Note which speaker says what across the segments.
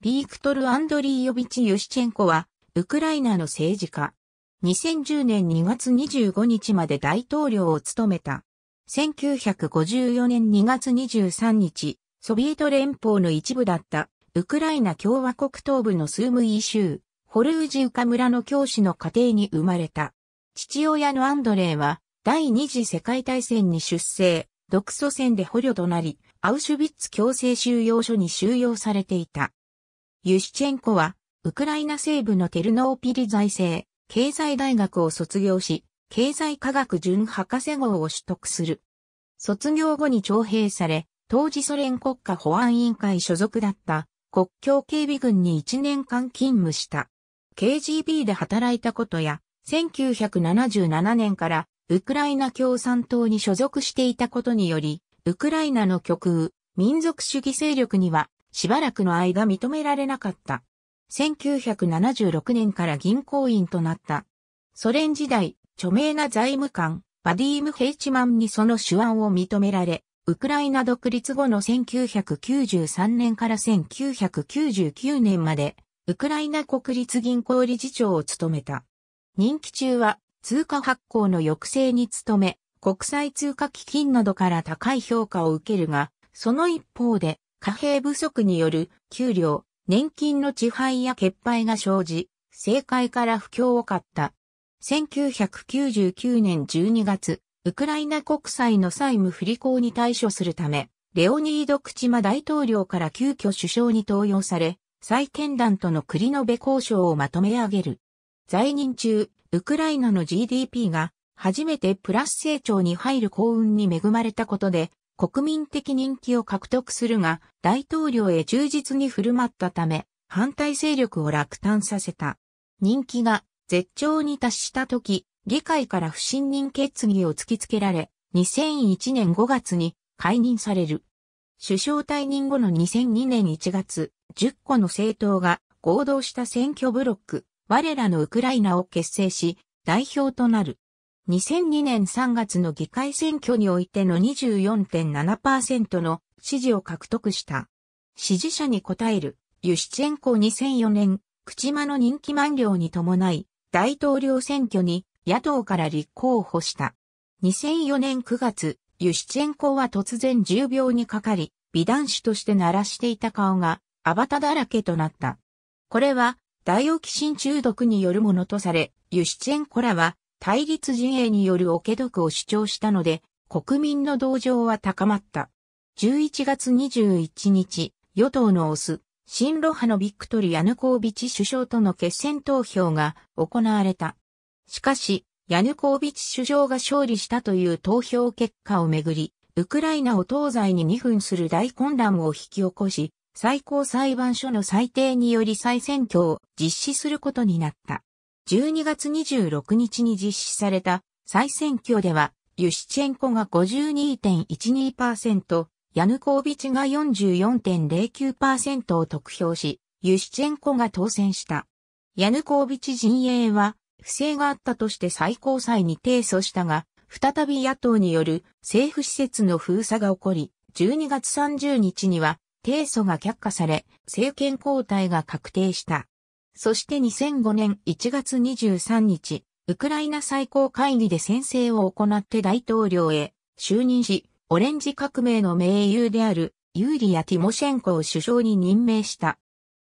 Speaker 1: ビークトル・アンドリーヨビチ・ユシチェンコは、ウクライナの政治家。2010年2月25日まで大統領を務めた。1954年2月23日、ソビエト連邦の一部だった、ウクライナ共和国東部のスームイー州、ホルージウカ村の教師の家庭に生まれた。父親のアンドレイは、第二次世界大戦に出生、独ソ戦で捕虜となり、アウシュビッツ強制収容所に収容されていた。ユシチェンコは、ウクライナ西部のテルノーピリ財政、経済大学を卒業し、経済科学準博士号を取得する。卒業後に徴兵され、当時ソ連国家保安委員会所属だった国境警備軍に1年間勤務した。KGB で働いたことや、1977年からウクライナ共産党に所属していたことにより、ウクライナの極右、民族主義勢力にはしばらくの間認められなかった。1976年から銀行員となった。ソ連時代、著名な財務官、バディーム・ヘイチマンにその手腕を認められ、ウクライナ独立後の1993年から1999年まで、ウクライナ国立銀行理事長を務めた。任期中は、通貨発行の抑制に努め、国際通貨基金などから高い評価を受けるが、その一方で、貨幣不足による給料、年金の遅配や欠廃が生じ、政界から不況を買った。1999年12月、ウクライナ国債の債務不履行に対処するため、レオニード・クチマ大統領から急遽首相に登用され、再建団との繰リノ交渉をまとめ上げる。在任中、ウクライナの GDP が初めてプラス成長に入る幸運に恵まれたことで、国民的人気を獲得するが、大統領へ忠実に振る舞ったため、反対勢力を落胆させた。人気が絶頂に達した時、議会から不信任決議を突きつけられ、2001年5月に解任される。首相退任後の2002年1月、10個の政党が合同した選挙ブロック、我らのウクライナを結成し、代表となる。2002年3月の議会選挙においての24.7%の支持を獲得した。支持者に応える、ユシチェンコ2004年、口間の人気満了に伴い、大統領選挙に野党から立候補した。2004年9月、ユシチェンコは突然重病にかかり、美男子として鳴らしていた顔が、アバタだらけとなった。これは、ダイオキシン中毒によるものとされ、ユシチェンコらは、対立陣営によるおけ毒を主張したので、国民の同情は高まった。11月21日、与党のオス、新ロ派のビクトリ・ヤヌコービチ首相との決戦投票が行われた。しかし、ヤヌコービチ首相が勝利したという投票結果をめぐり、ウクライナを東西に2分する大混乱を引き起こし、最高裁判所の裁定により再選挙を実施することになった。12月26日に実施された再選挙では、ユシチェンコが52.12%、ヤヌコービチが44.09%を得票し、ユシチェンコが当選した。ヤヌコービチ陣営は、不正があったとして最高裁に提訴したが、再び野党による政府施設の封鎖が起こり、12月30日には提訴が却下され、政権交代が確定した。そして2005年1月23日、ウクライナ最高会議で宣誓を行って大統領へ就任し、オレンジ革命の盟友であるユーリア・ティモシェンコを首相に任命した。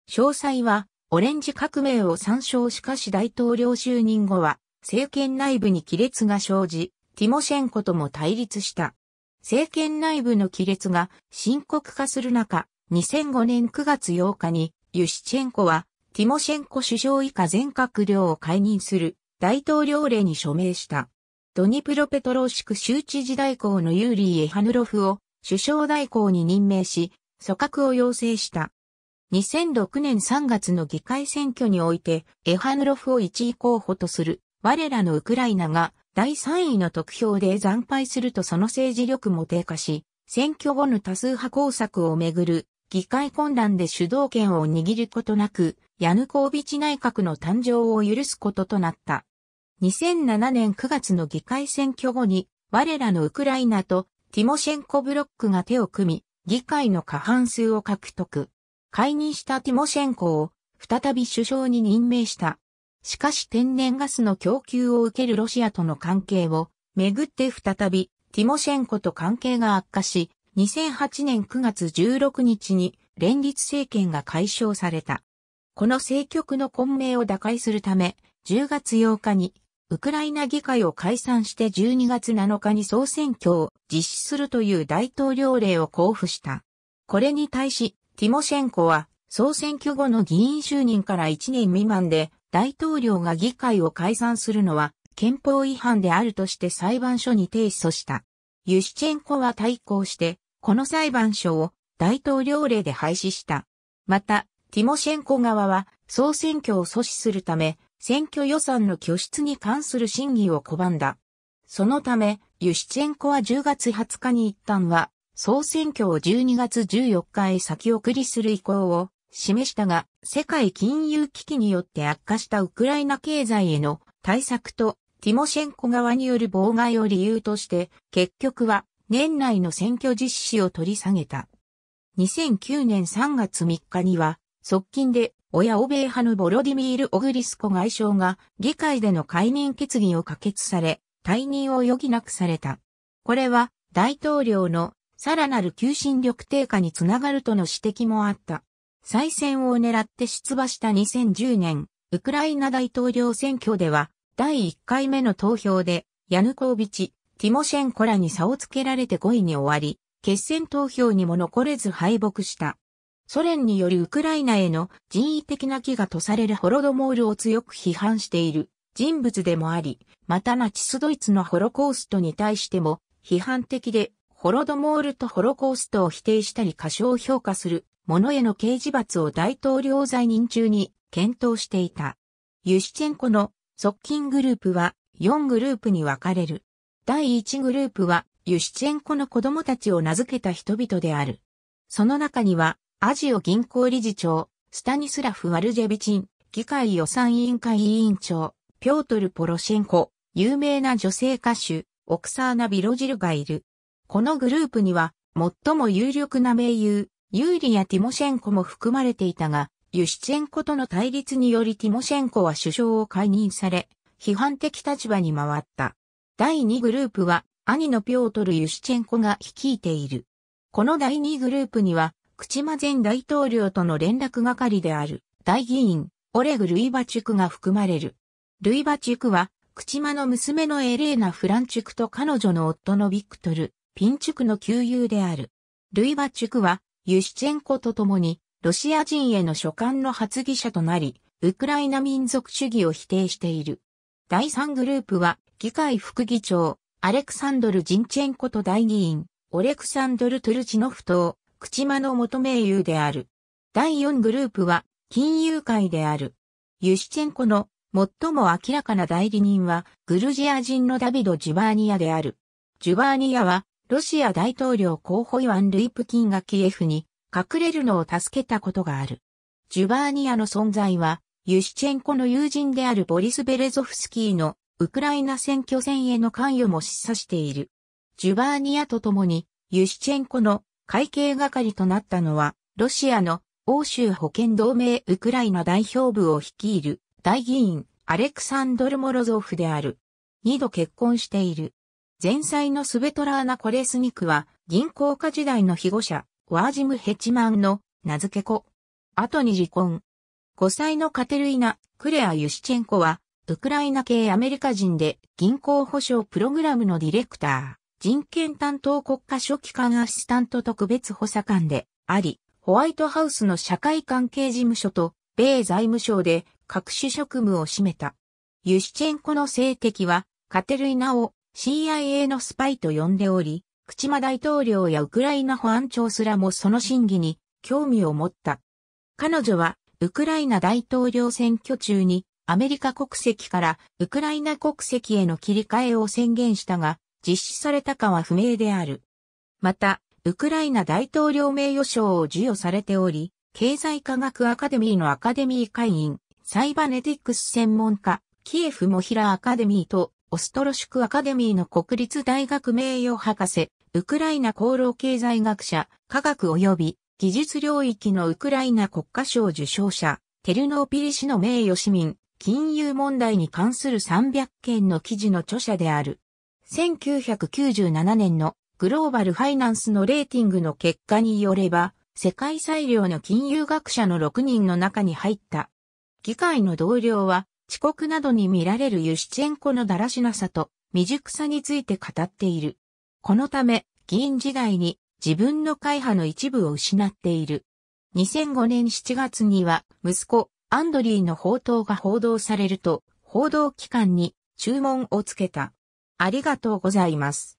Speaker 1: 詳細は、オレンジ革命を参照しかし大統領就任後は、政権内部に亀裂が生じ、ティモシェンコとも対立した。政権内部の亀裂が深刻化する中、2005年9月8日に、ユシチェンコはティモシェンコ首相以下全閣僚を解任する大統領令に署名した。ドニプロペトローシク州知事代行のユーリー・エハヌロフを首相代行に任命し、組閣を要請した。2006年3月の議会選挙において、エハヌロフを1位候補とする、我らのウクライナが第3位の得票で惨敗するとその政治力も低下し、選挙後の多数派工作をめぐる議会混乱で主導権を握ることなく、ヤヌコービチ内閣の誕生を許すこととなった。2007年9月の議会選挙後に、我らのウクライナとティモシェンコブロックが手を組み、議会の過半数を獲得。解任したティモシェンコを再び首相に任命した。しかし天然ガスの供給を受けるロシアとの関係をめぐって再びティモシェンコと関係が悪化し、2008年9月16日に連立政権が解消された。この政局の混迷を打開するため、10月8日に、ウクライナ議会を解散して12月7日に総選挙を実施するという大統領令を交付した。これに対し、ティモシェンコは、総選挙後の議員就任から1年未満で、大統領が議会を解散するのは、憲法違反であるとして裁判所に提訴した。ユシチェンコは対抗して、この裁判所を大統領令で廃止した。また、ティモシェンコ側は総選挙を阻止するため、選挙予算の拠出に関する審議を拒んだ。そのため、ユシチェンコは10月20日に一旦は、総選挙を12月14日へ先送りする意向を示したが、世界金融危機によって悪化したウクライナ経済への対策と、ティモシェンコ側による妨害を理由として、結局は年内の選挙実施を取り下げた。2009年3月3日には、側近で、親欧米派のボロディミール・オグリスコ外相が議会での解任決議を可決され、退任を余儀なくされた。これは大統領のさらなる求心力低下につながるとの指摘もあった。再選を狙って出馬した2010年、ウクライナ大統領選挙では、第1回目の投票で、ヤヌコービチ、ティモシェンコらに差をつけられて5位に終わり、決選投票にも残れず敗北した。ソ連によりウクライナへの人為的な飢餓とされるホロドモールを強く批判している人物でもあり、またナチスドイツのホロコーストに対しても批判的で、ホロドモールとホロコーストを否定したり過小評価する者への刑事罰を大統領在任中に検討していた。ユシチェンコの側近グループは4グループに分かれる。第1グループはユシチェンコの子供たちを名付けた人々である。その中にはアジオ銀行理事長、スタニスラフ・ワルジェビチン、議会予算委員会委員長、ピョートル・ポロシェンコ、有名な女性歌手、オクサーナ・ビロジルがいる。このグループには、最も有力な名優、ユーリやティモシェンコも含まれていたが、ユシチェンコとの対立によりティモシェンコは首相を解任され、批判的立場に回った。第2グループは、兄のピョートル・ユシチェンコが率いている。この第2グループには、クチマ前大統領との連絡係である大議員、オレグ・ルイバチュクが含まれる。ルイバチュクは、クチマの娘のエレーナ・フランチュクと彼女の夫のビクトル、ピンチュクの旧友である。ルイバチュクは、ユシチェンコと共に、ロシア人への書簡の発議者となり、ウクライナ民族主義を否定している。第3グループは、議会副議長、アレクサンドル・ジンチェンコと大議員、オレクサンドル・トゥルチノフと、口間の元名優である。第4グループは、金融界である。ユシチェンコの最も明らかな代理人は、グルジア人のダビド・ジュバーニアである。ジュバーニアは、ロシア大統領候補イワン・ルイプキンがキエフに隠れるのを助けたことがある。ジュバーニアの存在は、ユシチェンコの友人であるボリス・ベレゾフスキーのウクライナ選挙戦への関与も示唆している。ジュバーニアと共に、ユシチェンコの会計係となったのは、ロシアの欧州保健同盟ウクライナ代表部を率いる大議員アレクサンドル・モロゾフである。二度結婚している。前妻のスベトラーナ・コレスニクは銀行家時代の被護者、ワージム・ヘチマンの名付け子。後に離婚。5歳のカテルイナ・クレア・ユシチェンコは、ウクライナ系アメリカ人で銀行保証プログラムのディレクター。人権担当国家書記官アシスタント特別補佐官であり、ホワイトハウスの社会関係事務所と米財務省で各種職務を占めた。ユシチェンコの性敵は、カテルイナを CIA のスパイと呼んでおり、クチマ大統領やウクライナ保安庁すらもその審議に興味を持った。彼女は、ウクライナ大統領選挙中に、アメリカ国籍からウクライナ国籍への切り替えを宣言したが、実施されたかは不明である。また、ウクライナ大統領名誉賞を授与されており、経済科学アカデミーのアカデミー会員、サイバネティクス専門家、キエフモヒラアカデミーと、オストロシュクアカデミーの国立大学名誉博士、ウクライナ厚労経済学者、科学及び技術領域のウクライナ国家賞受賞者、テルノーピリ氏の名誉市民、金融問題に関する300件の記事の著者である。1997年のグローバルファイナンスのレーティングの結果によれば、世界最良の金融学者の6人の中に入った。議会の同僚は、遅刻などに見られるユシチェンコのだらしなさと、未熟さについて語っている。このため、議員時代に自分の会派の一部を失っている。2005年7月には、息子、アンドリーの報道が報道されると、報道機関に注文をつけた。ありがとうございます。